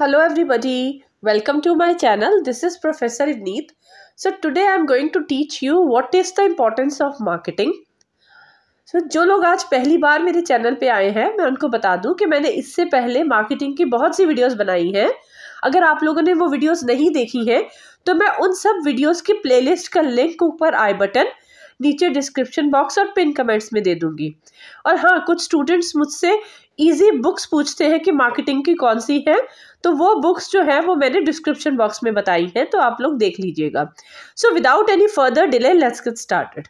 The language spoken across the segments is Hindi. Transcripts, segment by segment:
Hello everybody, welcome to my channel. This is Professor Ivneet. So today I am going to teach you what is the importance of marketing. So जो लोग आज पहली बार मेरे चैनल पे आए हैं मैं उनको बता दूं कि मैंने इससे पहले मार्केटिंग की बहुत सी वीडियोस बनाई हैं अगर आप लोगों ने वो वीडियोस नहीं देखी हैं तो मैं उन सब वीडियोस की प्लेलिस्ट का लिंक ऊपर आई बटन नीचे डिस्क्रिप्शन बॉक्स और पिन कमेंट्स में दे दूंगी और हाँ कुछ स्टूडेंट्स मुझसे इजी बुक्स पूछते हैं कि मार्केटिंग की कौन सी है तो वो बुक्स जो है वो मैंने डिस्क्रिप्शन बॉक्स में बताई है तो आप लोग देख लीजिएगा so without any further delay let's get started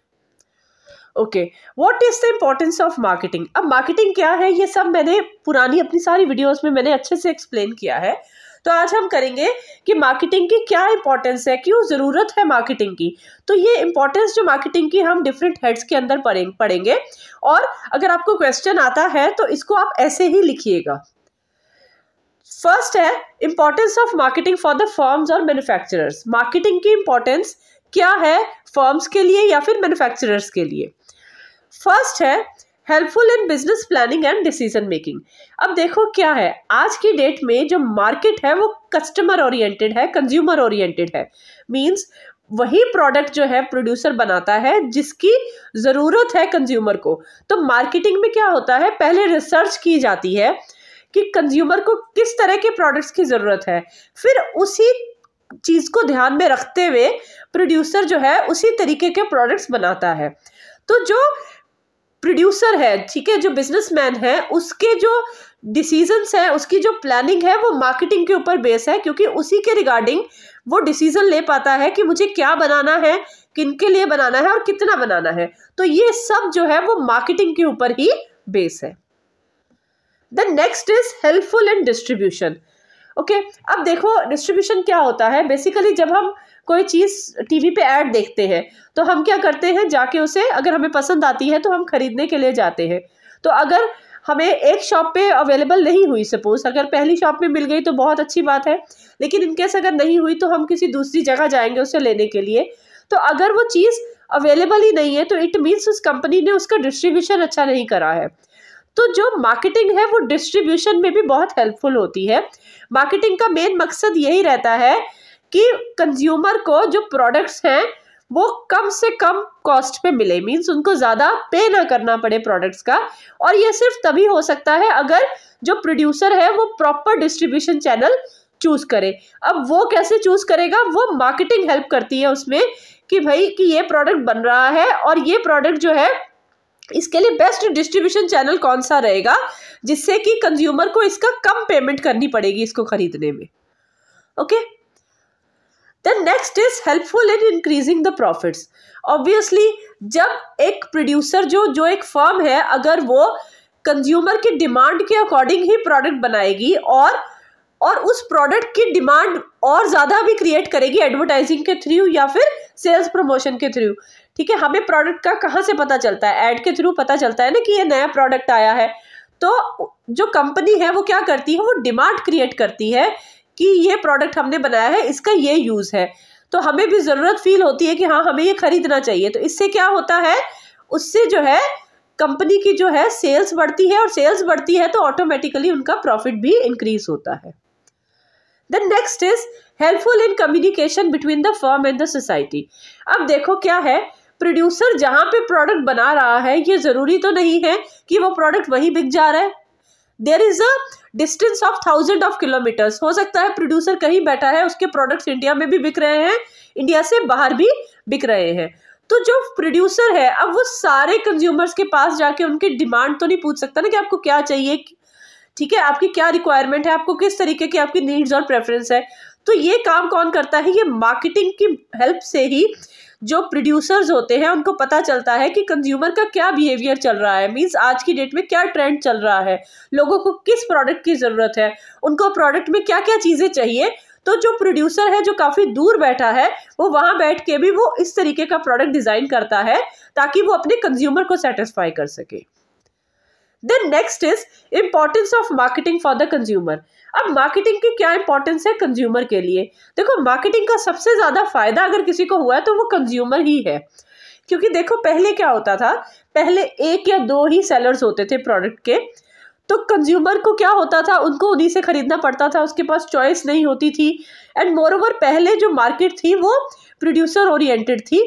okay what is the importance of marketing अब मार्केटिंग क्या है ये सब मैंने पुरानी अपनी सारी वीडियोस में मैंने अच्छे से एक्सप्लेन किया है तो आज हम करेंगे कि मार्केटिंग की क्या इंपॉर्टेंस है क्यों ज़रूरत है मार्केटिंग की तो ये इंपॉर्टेंस जो मार्केटिंग की हम डिफरेंट हेड्स के अंदर पढ़ेंगे और अगर आपको क्वेश्चन आता है तो इसको आप ऐसे ही लिखिएगा फर्स्ट है importance of marketing for the forms और मैन्युफैक्चरर्स मार्केटिंग की इंपॉर्टेंस क्या है फॉर्म्स के लिए या फिर मैन्युफैक्चरर्स के लिए फर्स्ट है helpful in business planning and decision making अब देखो क्या है आज की डेट में जो मार्केट है वो कस्टमर ओरिएंटेड है कंज्यूमर ओरिएंटेड है मींस वही प्रोडक्ट जो है प्रोड्यूसर बनाता है जिसकी ज़रूरत है कंज्यूमर को तो मार्केटिंग में क्या होता है पहले रिसर्च की जाती है कि कंज्यूमर को किस तरह के प्रोडक्ट्स की ज़रूरत है फिर उसी चीज़ को ध्यान में रखते हुए प्रोड्यूसर जो है उसी तरीके के प्रोडक्ट्स बनाता है तो जो प्रोड्यूसर है ठीक है जो बिजनेसमैन है उसके जो डिसीजंस है उसकी जो प्लानिंग है वो मार्केटिंग के ऊपर बेस है क्योंकि उसी के रिगार्डिंग वो डिसीजन ले पाता है कि मुझे क्या बनाना है किन के लिए बनाना है और कितना बनाना है तो ये सब जो है वो मार्केटिंग के ऊपर ही बेस है the next is helpful in distribution okay अब देखो डिस्ट्रीब्यूशन क्या होता है बेसिकली जब हम कोई चीज़ टीवी पे ऐड देखते हैं तो हम क्या करते हैं जाके उसे अगर हमें पसंद आती है तो हम ख़रीदने के लिए जाते हैं तो अगर हमें एक शॉप पे अवेलेबल नहीं हुई सपोज़ अगर पहली शॉप में मिल गई तो बहुत अच्छी बात है लेकिन इनकेस अगर नहीं हुई तो हम किसी दूसरी जगह जाएंगे उसे लेने के लिए तो अगर वो चीज़ अवेलेबल ही नहीं है तो इट मीन्स उस कंपनी ने उसका डिस्ट्रीब्यूशन अच्छा नहीं करा है तो जो मार्केटिंग है वो डिस्ट्रीब्यूशन में भी बहुत हेल्पफुल होती है मार्केटिंग का मेन मकसद यही रहता है कि कंज्यूमर को जो प्रोडक्ट्स हैं वो कम से कम कॉस्ट पे मिले मीन्स उनको ज़्यादा पे ना करना पड़े प्रोडक्ट्स का और ये सिर्फ तभी हो सकता है अगर जो प्रोड्यूसर है वो प्रॉपर डिस्ट्रीब्यूशन चैनल चूज़ करे अब वो कैसे चूज़ करेगा वो मार्केटिंग हेल्प करती है उसमें कि भाई कि ये प्रोडक्ट बन रहा है और ये प्रोडक्ट जो है इसके लिए बेस्ट डिस्ट्रीब्यूशन चैनल कौन सा रहेगा जिससे कि कंज्यूमर को इसका कम पेमेंट करनी पड़ेगी इसको खरीदने में okay then next is helpful in increasing the profits obviously जब एक प्रोड्यूसर जो जो एक फर्म है अगर वो कंज्यूमर की डिमांड के अकॉर्डिंग ही प्रोडक्ट बनाएगी और और उस प्रोडक्ट की डिमांड और ज़्यादा भी क्रिएट करेगी एडवर्टाइजिंग के थ्रू या फिर सेल्स प्रमोशन के थ्रू ठीक है हमें प्रोडक्ट का कहाँ से पता चलता है एड के थ्रू पता चलता है ना कि ये नया प्रोडक्ट आया है तो जो कंपनी है वो क्या करती है वो डिमांड क्रिएट करती है कि ये प्रोडक्ट हमने बनाया है इसका ये यूज़ है तो हमें भी ज़रूरत फील होती है कि हाँ हमें ये ख़रीदना चाहिए तो इससे क्या होता है उससे जो है कंपनी की जो है सेल्स बढ़ती है और सेल्स बढ़ती है तो ऑटोमेटिकली उनका प्रॉफिट भी इंक्रीज होता है then next is helpful in communication between the firm and the society अब देखो क्या है प्रोड्यूसर जहाँ पे प्रोडक्ट बना रहा है ये ज़रूरी तो नहीं है कि वो प्रोडक्ट वहीं बिक जा रहा है there is a distance of thousand of kilometres हो सकता है प्रोड्यूसर कहीं बैठा है उसके प्रोडक्ट्स इंडिया में भी बिक रहे हैं इंडिया से बाहर भी बिक रहे हैं तो जो प्रोड्यूसर है अब वो सारे कंज्यूमर्स के पास जाके उनकी डिमांड तो नहीं पूछ सकता ना कि आपको क्या चाहिए ठीक है आपकी क्या रिक्वायरमेंट है आपको किस तरीके की आपकी नीड्स और प्रेफरेंस है तो ये काम कौन करता है ये मार्केटिंग की हेल्प से ही जो प्रोड्यूसर्स होते हैं उनको पता चलता है कि कंज्यूमर का क्या बिहेवियर चल रहा है मीन्स आज की डेट में क्या ट्रेंड चल रहा है लोगों को किस प्रोडक्ट की ज़रूरत है उनको प्रोडक्ट में क्या क्या चीज़ें चाहिए तो जो प्रोड्यूसर है जो काफ़ी दूर बैठा है वो वहाँ बैठ के भी वो इस तरीके का प्रोडक्ट डिज़ाइन करता है ताकि वो अपने कंज्यूमर को सेटिस्फाई कर सके then next is importance of marketing for the consumer अब मार्केटिंग की क्या इंपॉर्टेंस है कंज्यूमर के लिए देखो मार्केटिंग का सबसे ज़्यादा फायदा अगर किसी को हुआ है तो वो कंज्यूमर ही है क्योंकि देखो पहले क्या होता था पहले एक या दो ही सेलर्स होते थे प्रोडक्ट के तो कंज्यूमर को क्या होता था उनको उन्हीं से ख़रीदना पड़ता था उसके पास चॉइस नहीं होती थी एंड मोर ओवर पहले जो मार्केट थी वो प्रोड्यूसर ओरिएंटेड थी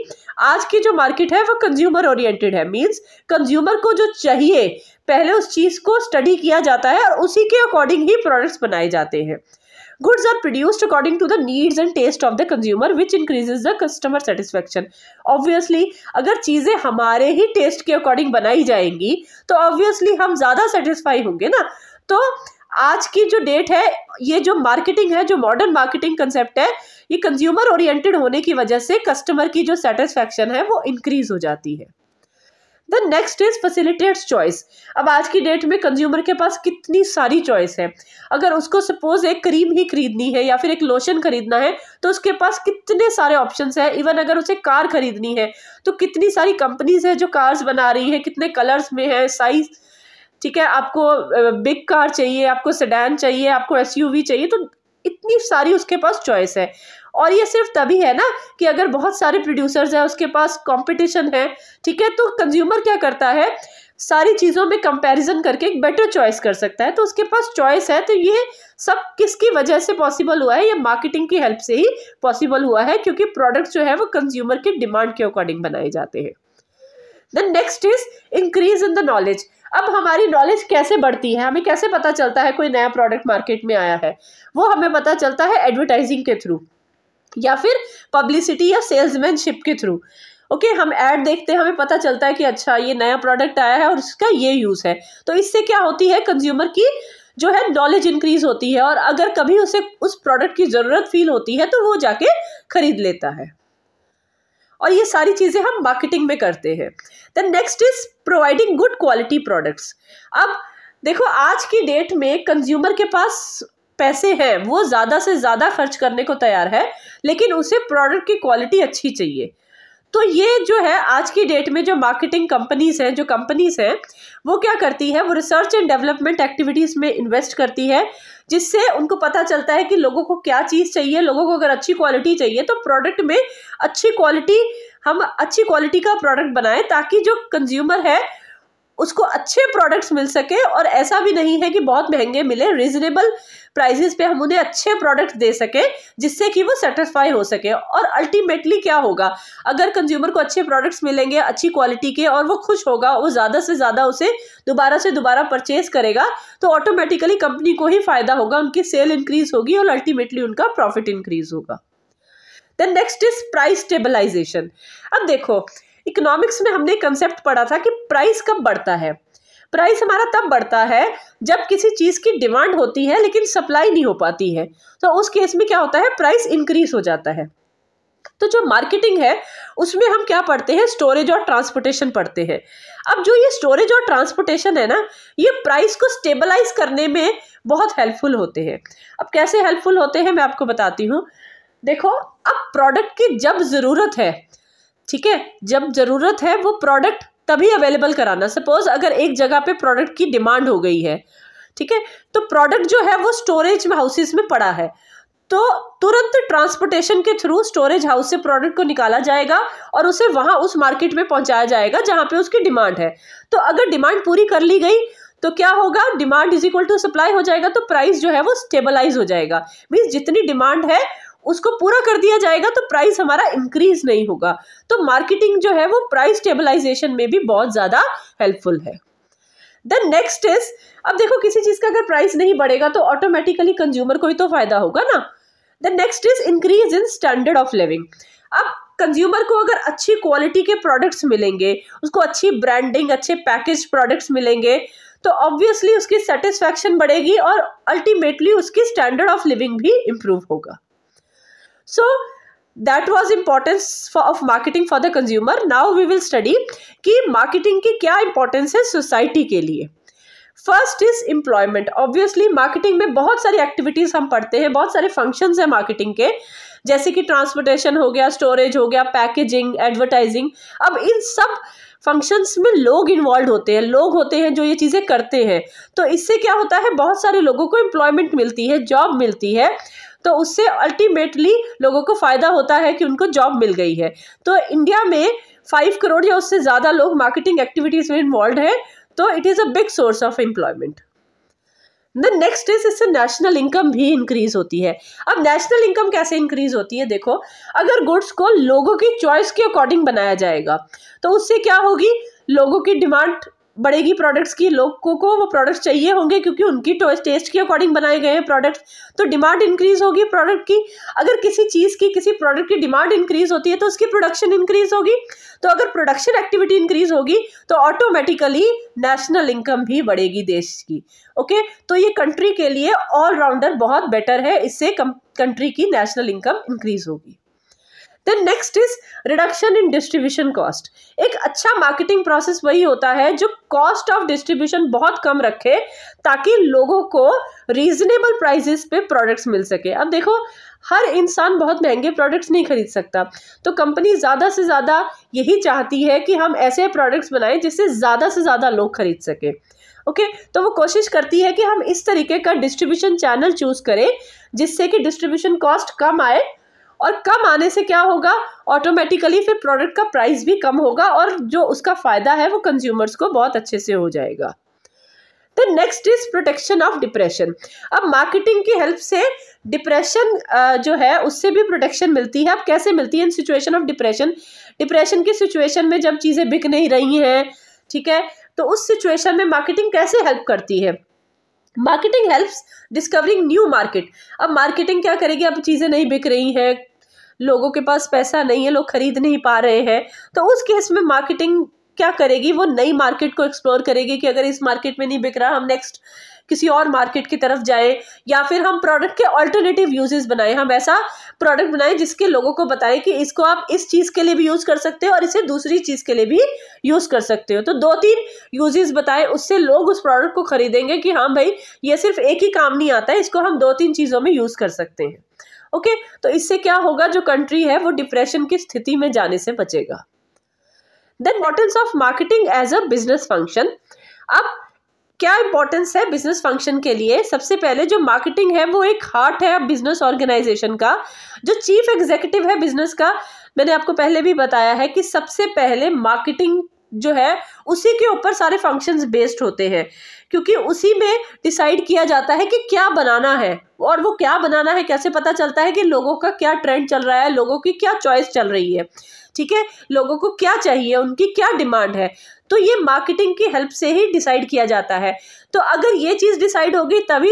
आज की जो मार्केट है वो कंज्यूमर ओरिएंटेड है मींस कंज्यूमर को जो चाहिए पहले उस चीज़ को स्टडी किया जाता है और उसी के अकॉर्डिंग ही प्रोडक्ट्स बनाए जाते हैं goods are produced according to the needs and taste of the consumer which increases the customer satisfaction obviously अगर चीज़ें हमारे ही टेस्ट के अकॉर्डिंग बनाई जाएंगी तो ऑब्वियसली हम ज़्यादा सेटिस्फाई होंगे ना तो आज की जो डेट है ये जो मार्केटिंग है जो मॉडर्न मार्केटिंग कंसेप्ट है ये कंज्यूमर ओरिएंटेड होने की वजह से कस्टमर की जो सेटिस्फैक्शन है वो इंक्रीज हो जाती है the next is facilitates choice अब आज की डेट में कंज्यूमर के पास कितनी सारी चॉइस है अगर उसको सपोज एक क्रीम ही खरीदनी है या फिर एक लोशन खरीदना है तो उसके पास कितने सारे ऑप्शंस हैं इवन अगर उसे कार खरीदनी है तो कितनी सारी कंपनीज है जो कार्स बना रही हैं कितने कलर्स में है साइज ठीक है आपको बिग कार चाहिए आपको सडैन चाहिए आपको वी चाहिए तो इतनी सारी उसके पास चॉइस है और ये सिर्फ तभी है ना कि अगर बहुत सारे प्रोड्यूसर्स हैं उसके पास कंपटीशन है ठीक है तो कंज्यूमर क्या करता है सारी चीज़ों में कंपैरिजन करके एक बेटर चॉइस कर सकता है तो उसके पास चॉइस है तो ये सब किसकी वजह से पॉसिबल हुआ है ये मार्केटिंग की हेल्प से ही पॉसिबल हुआ है क्योंकि प्रोडक्ट जो है वो कंज्यूमर की डिमांड के अकॉर्डिंग बनाए जाते हैं then next is increase in the knowledge अब हमारी नॉलेज कैसे बढ़ती है हमें कैसे पता चलता है कोई नया प्रोडक्ट मार्केट में आया है वो हमें पता चलता है एडवर्टाइजिंग के थ्रू या फिर पब्लिसिटी या सेल्समैनशिप के थ्रू ओके okay, हम ऐड देखते हैं हमें पता चलता है कि अच्छा ये नया प्रोडक्ट आया है और इसका ये यूज़ है तो इससे क्या होती है कंज्यूमर की जो है नॉलेज इंक्रीज होती है और अगर कभी उसे उस प्रोडक्ट की ज़रूरत फील होती है तो वो जाके खरीद लेता है और ये सारी चीज़ें हम मार्केटिंग में करते हैं then next is providing good quality products अब देखो आज की डेट में कंज्यूमर के पास पैसे हैं वो ज़्यादा से ज़्यादा खर्च करने को तैयार है लेकिन उसे प्रोडक्ट की क्वालिटी अच्छी चाहिए तो ये जो है आज की डेट में जो मार्केटिंग कंपनीज हैं जो कंपनीज हैं वो क्या करती है वो रिसर्च एंड डेवलपमेंट एक्टिविटीज़ में इन्वेस्ट करती है जिससे उनको पता चलता है कि लोगों को क्या चीज़ चाहिए लोगों को अगर अच्छी क्वालिटी चाहिए तो प्रोडक्ट में अच्छी क्वालिटी हम अच्छी क्वालिटी का प्रोडक्ट बनाएं ताकि जो कंज्यूमर है उसको अच्छे प्रोडक्ट्स मिल सके और ऐसा भी नहीं है कि बहुत महंगे मिले रिजनेबल प्राइजेस पे हम उन्हें अच्छे प्रोडक्ट दे सकें जिससे कि वो सेटिस्फाई हो सके और अल्टीमेटली क्या होगा अगर कंज्यूमर को अच्छे प्रोडक्ट्स मिलेंगे अच्छी क्वालिटी के और वो खुश होगा वो ज़्यादा से ज़्यादा उसे दोबारा से दोबारा परचेज करेगा तो ऑटोमेटिकली कंपनी को ही फ़ायदा होगा उनकी सेल इंक्रीज़ होगी और अल्टीमेटली उनका प्रॉफिट इंक्रीज़ होगा then next is price stabilisation अब देखो इकोनॉमिक्स में हमने कंसेप्ट पढ़ा था कि प्राइस कब बढ़ता है प्राइस हमारा तब बढ़ता है जब किसी चीज़ की डिमांड होती है लेकिन सप्लाई नहीं हो पाती है तो उस केस में क्या होता है प्राइस इंक्रीज हो जाता है तो जो मार्केटिंग है उसमें हम क्या पढ़ते हैं स्टोरेज और ट्रांसपोर्टेशन पढ़ते हैं अब जो ये स्टोरेज और ट्रांसपोर्टेशन है ना ये प्राइस को स्टेबलाइज करने में बहुत हेल्पफुल होते हैं अब कैसे हेल्पफुल होते हैं मैं आपको बताती हूँ देखो अब प्रोडक्ट की जब ज़रूरत है ठीक है जब ज़रूरत है वो प्रोडक्ट तभी अवेलेबल कराना सपोज अगर एक जगह पे प्रोडक्ट की डिमांड हो गई है ठीक है तो प्रोडक्ट जो है वो स्टोरेज में हाउसेस में पड़ा है तो तुरंत ट्रांसपोर्टेशन के थ्रू स्टोरेज हाउस से प्रोडक्ट को निकाला जाएगा और उसे वहां उस मार्केट में पहुंचाया जाएगा जहां पे उसकी डिमांड है तो अगर डिमांड पूरी कर ली गई तो क्या होगा demand is equal to supply हो जाएगा तो प्राइस जो है वो स्टेबलाइज हो जाएगा मीन्स जितनी डिमांड है उसको पूरा कर दिया जाएगा तो प्राइस हमारा इंक्रीज नहीं होगा तो मार्केटिंग जो है वो प्राइस स्टेबलाइजेशन में भी बहुत ज़्यादा हेल्पफुल है देन नेक्स्ट इज अब देखो किसी चीज़ का अगर प्राइस नहीं बढ़ेगा तो ऑटोमेटिकली कंज्यूमर को ही तो फायदा होगा ना then next is increase in standard of living अब कंज्यूमर को अगर अच्छी क्वालिटी के प्रोडक्ट्स मिलेंगे उसको अच्छी ब्रांडिंग अच्छे पैकेज प्रोडक्ट्स मिलेंगे तो ऑब्वियसली उसकी सेटिस्फैक्शन बढ़ेगी और अल्टीमेटली उसकी स्टैंडर्ड ऑफ लिविंग भी इम्प्रूव होगा so that was importance of marketing for the consumer now we will study कि मार्केटिंग की क्या इंपॉर्टेंस है सोसाइटी के लिए first is employment obviously marketing में बहुत सारी एक्टिविटीज़ हम पढ़ते हैं बहुत सारे फंक्शंस हैं मार्केटिंग के जैसे कि ट्रांसपोर्टेशन हो गया स्टोरेज हो गया पैकेजिंग एडवर्टाइजिंग अब इन सब फंक्शंस में लोग इन्वॉल्व होते हैं लोग होते हैं जो ये चीज़ें करते हैं तो इससे क्या होता है बहुत सारे लोगों को एम्प्लॉयमेंट मिलती है जॉब मिलती है तो उससे अल्टीमेटली लोगों को फ़ायदा होता है कि उनको जॉब मिल गई है तो इंडिया में फाइव करोड़ या उससे ज़्यादा लोग मार्केटिंग एक्टिविटीज़ में इन्वॉल्व हैं तो it is a big source of employment the next is इससे नेशनल इनकम भी इंक्रीज होती है अब नेशनल इनकम कैसे इंक्रीज होती है देखो अगर गुड्स को लोगों की चॉइस के अकॉर्डिंग बनाया जाएगा तो उससे क्या होगी लोगों की डिमांड बढ़ेगी प्रोडक्ट्स की लोगों को वो प्रोडक्ट्स चाहिए होंगे क्योंकि उनकी टेस्ट के अकॉर्डिंग बनाए गए हैं प्रोडक्ट्स तो डिमांड इंक्रीज़ होगी प्रोडक्ट की अगर किसी चीज़ की किसी प्रोडक्ट की डिमांड इंक्रीज़ होती है तो उसकी प्रोडक्शन इंक्रीज़ होगी तो अगर प्रोडक्शन एक्टिविटी इंक्रीज़ होगी तो ऑटोमेटिकली नेशनल इनकम भी बढ़ेगी देश की ओके तो ये कंट्री के लिए ऑलराउंडर बहुत बेटर है इससे कंट्री की नेशनल इनकम इंक्रीज़ होगी then next is reduction in distribution cost एक अच्छा मार्केटिंग प्रोसेस वही होता है जो कॉस्ट ऑफ डिस्ट्रीब्यूशन बहुत कम रखे ताकि लोगों को रीजनेबल प्राइजेस पे प्रोडक्ट्स मिल सके अब देखो हर इंसान बहुत महंगे प्रोडक्ट्स नहीं खरीद सकता तो कंपनी ज़्यादा से ज़्यादा यही चाहती है कि हम ऐसे प्रोडक्ट्स बनाएं जिससे ज़्यादा से ज़्यादा लोग खरीद सकें ओके okay, तो वो कोशिश करती है कि हम इस तरीके का डिस्ट्रीब्यूशन चैनल चूज़ करें जिससे कि डिस्ट्रीब्यूशन कॉस्ट कम आए और कम आने से क्या होगा ऑटोमेटिकली फिर प्रोडक्ट का प्राइस भी कम होगा और जो उसका फ़ायदा है वो कंज्यूमर्स को बहुत अच्छे से हो जाएगा the next is protection of depression अब मार्केटिंग की हेल्प से डिप्रेशन जो है उससे भी प्रोटेक्शन मिलती है अब कैसे मिलती है in situation of depression depression की सिचुएशन में जब चीज़ें बिक नहीं रही हैं ठीक है तो उस सिचुएशन में मार्केटिंग कैसे हेल्प करती है marketing helps discovering new market अब मार्केटिंग क्या करेगी अब चीज़ें नहीं बिक रही हैं लोगों के पास पैसा नहीं है लोग खरीद नहीं पा रहे हैं तो उस केस में मार्केटिंग क्या करेगी वो नई मार्केट को एक्सप्लोर करेगी कि अगर इस मार्केट में नहीं बिक रहा हम नेक्स्ट किसी और मार्केट की तरफ जाए या फिर हम प्रोडक्ट के अल्टरनेटिव यूजेस बनाएं हम ऐसा प्रोडक्ट बनाएं जिसके लोगों को बताएं कि इसको आप इस चीज़ के लिए भी यूज़ कर सकते हो और इसे दूसरी चीज़ के लिए भी यूज़ कर सकते हो तो दो तीन यूजेस बताएं उससे लोग उस प्रोडक्ट को खरीदेंगे कि हाँ भाई ये सिर्फ एक ही काम नहीं आता है इसको हम दो तीन चीज़ों में यूज़ कर सकते हैं ओके तो इससे क्या होगा जो कंट्री है वो डिप्रेशन की स्थिति में जाने से बचेगा then importance of marketing as a business function अब क्या इंपॉर्टेंस है बिजनेस फंक्शन के लिए सबसे पहले जो मार्केटिंग है वो एक हार्ट है बिजनेस ऑर्गेनाइजेशन का जो चीफ एग्जीक्यूटिव है बिजनेस का मैंने आपको पहले भी बताया है कि सबसे पहले मार्केटिंग जो है उसी के ऊपर सारे फंक्शंस बेस्ड होते हैं क्योंकि उसी में डिसाइड किया जाता है कि क्या बनाना है और वो क्या बनाना है कैसे पता चलता है कि लोगों का क्या ट्रेंड चल रहा है लोगों की क्या चॉइस चल रही है ठीक है लोगों को क्या चाहिए उनकी क्या डिमांड है तो ये मार्केटिंग की हेल्प से ही डिसाइड किया जाता है तो अगर ये चीज़ डिसाइड होगी तभी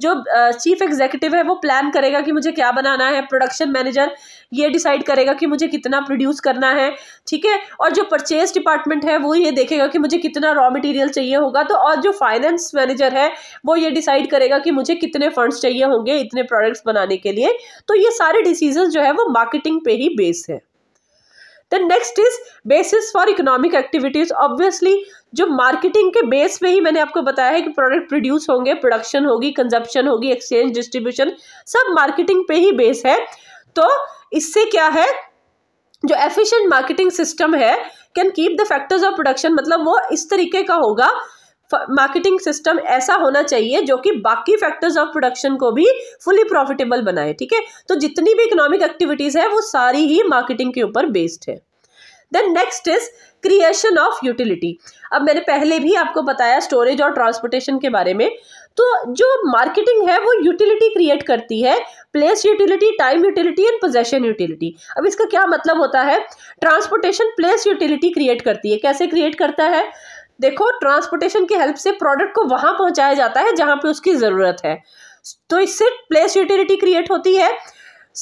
जो चीफ एग्जीक्यूटिव है वो प्लान करेगा कि मुझे क्या बनाना है प्रोडक्शन मैनेजर ये डिसाइड करेगा कि मुझे कितना प्रोड्यूस करना है ठीक है और जो परचेज डिपार्टमेंट है वो ये देखेगा कि मुझे कितना रॉ मटेरियल चाहिए होगा तो और जो फाइनेंस मैनेजर है वो ये डिसाइड करेगा कि मुझे कितने फंड्स चाहिए होंगे इतने प्रोडक्ट्स बनाने के लिए तो ये सारे डिसीजन जो है वो मार्केटिंग पे ही बेस है then next is basis for economic activities obviously जो मार्केटिंग के बेस पे ही मैंने आपको बताया है कि प्रोडक्ट प्रोड्यूस होंगे प्रोडक्शन होगी कंजप्शन होगी एक्सचेंज डिस्ट्रीब्यूशन सब मार्केटिंग पे ही बेस है तो इससे क्या है जो एफिशिएंट मार्केटिंग सिस्टम है can keep the factors of production मतलब वो इस तरीके का होगा मार्केटिंग सिस्टम ऐसा होना चाहिए जो कि बाकी फैक्टर्स ऑफ प्रोडक्शन को भी फुली प्रॉफिटेबल बनाए ठीक है तो जितनी भी इकोनॉमिक एक्टिविटीज़ है वो सारी ही मार्केटिंग के ऊपर बेस्ड है then next is creation of utility अब मैंने पहले भी आपको बताया स्टोरेज और ट्रांसपोर्टेशन के बारे में तो जो मार्केटिंग है वो यूटिलिटी क्रिएट करती है place utility time utility and possession utility अब इसका क्या मतलब होता है ट्रांसपोर्टेशन प्लेस यूटिलिटी क्रिएट करती है कैसे क्रिएट करता है देखो ट्रांसपोर्टेशन की हेल्प से प्रोडक्ट को वहां पहुंचाया जाता है जहाँ पे उसकी ज़रूरत है तो इससे प्लेस यूटिलिटी क्रिएट होती है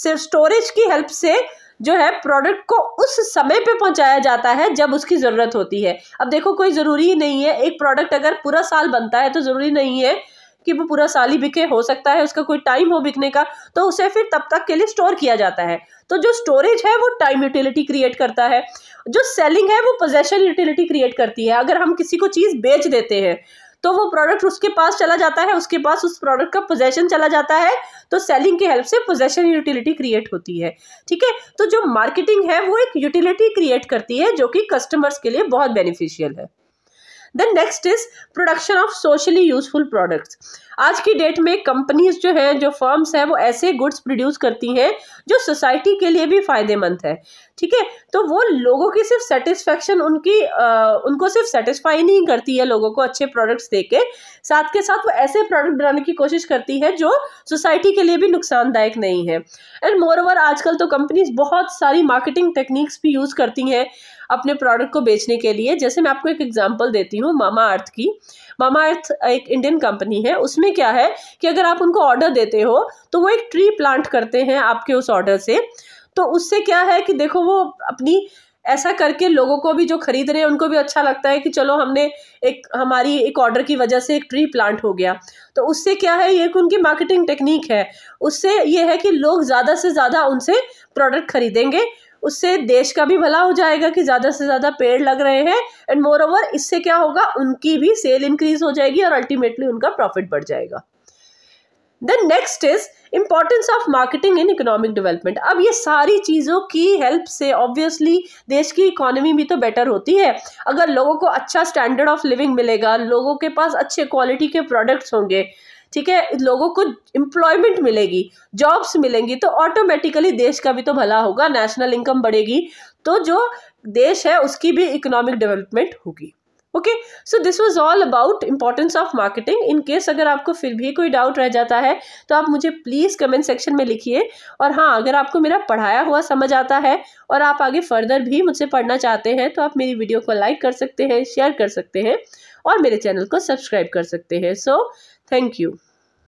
सिर्फ स्टोरेज की हेल्प से जो है प्रोडक्ट को उस समय पे पहुंचाया जाता है जब उसकी ज़रूरत होती है अब देखो कोई ज़रूरी नहीं है एक प्रोडक्ट अगर पूरा साल बनता है तो ज़रूरी नहीं है कि वो पूरा साल ही बिके हो सकता है उसका कोई टाइम हो बिकने का तो उसे फिर तब तक के लिए स्टोर किया जाता है तो जो स्टोरेज है वो टाइम यूटिलिटी क्रिएट करता है जो सेलिंग है वो पोजेशन यूटिलिटी क्रिएट करती है अगर हम किसी को चीज़ बेच देते हैं तो वो प्रोडक्ट उसके पास चला जाता है उसके पास उस प्रोडक्ट का पोजेशन चला जाता है तो सेलिंग की हेल्प से पोजेशन यूटिलिटी क्रिएट होती है ठीक है तो जो मार्केटिंग है वो एक यूटिलिटी क्रिएट करती है जो कि कस्टमर्स के लिए बहुत बेनिफिशियल है The next is production of socially useful products. आज की डेट में कंपनीज जो हैं जो फर्म्स हैं वो ऐसे गुड्स प्रोड्यूस करती हैं जो सोसाइटी के लिए भी फ़ायदेमंद है ठीक है तो वो लोगों की सिर्फ सेटिस्फेक्शन उनकी आ, उनको सिर्फ सेटिस्फाई नहीं करती है लोगों को अच्छे प्रोडक्ट्स दे के साथ के साथ वो ऐसे प्रोडक्ट बनाने की कोशिश करती है जो सोसाइटी के लिए भी नुकसानदायक नहीं है एंड मोर ओवर आजकल तो कंपनीज बहुत सारी मार्केटिंग टेक्निक्स भी यूज़ करती हैं अपने प्रोडक्ट को बेचने के लिए जैसे मैं आपको एक एग्जाम्पल देती हूँ मामा अर्थ की मामा अर्थ एक इंडियन कंपनी है उसमें क्या है कि अगर आप उनको ऑर्डर देते हो तो वो एक ट्री प्लांट करते हैं आपके उस ऑर्डर से तो उससे क्या है कि देखो वो अपनी ऐसा करके लोगों को भी जो खरीद रहे हैं उनको भी अच्छा लगता है कि चलो हमने एक हमारी एक ऑर्डर की वजह से एक ट्री प्लांट हो गया तो उससे क्या है ये कि उनकी मार्केटिंग टेक्निक है उससे ये है कि लोग ज़्यादा से ज़्यादा उनसे प्रोडक्ट खरीदेंगे उससे देश का भी भला हो जाएगा कि ज़्यादा से ज़्यादा पेड़ लग रहे हैं एंड मोर ओवर इससे क्या होगा उनकी भी सेल इंक्रीज हो जाएगी और अल्टीमेटली उनका प्रॉफिट बढ़ जाएगा then next is importance of marketing in economic development अब ये सारी चीज़ों की हेल्प से ऑब्वियसली देश की इकोनॉमी भी तो बेटर होती है अगर लोगों को अच्छा स्टैंडर्ड ऑफ लिविंग मिलेगा लोगों के पास अच्छे क्वालिटी के प्रोडक्ट्स होंगे ठीक है लोगों को एम्प्लॉयमेंट मिलेगी जॉब्स मिलेंगी तो ऑटोमेटिकली देश का भी तो भला होगा नेशनल इनकम बढ़ेगी तो जो देश है उसकी भी इकोनॉमिक डेवलपमेंट होगी okay so this was all about importance of marketing in case अगर आपको फिर भी कोई डाउट रह जाता है तो आप मुझे प्लीज़ कमेंट सेक्शन में लिखिए और हाँ अगर आपको मेरा पढ़ाया हुआ समझ आता है और आप आगे फर्दर भी मुझसे पढ़ना चाहते हैं तो आप मेरी वीडियो को लाइक कर सकते हैं शेयर कर सकते हैं और मेरे चैनल को सब्सक्राइब कर सकते हैं सो Thank you.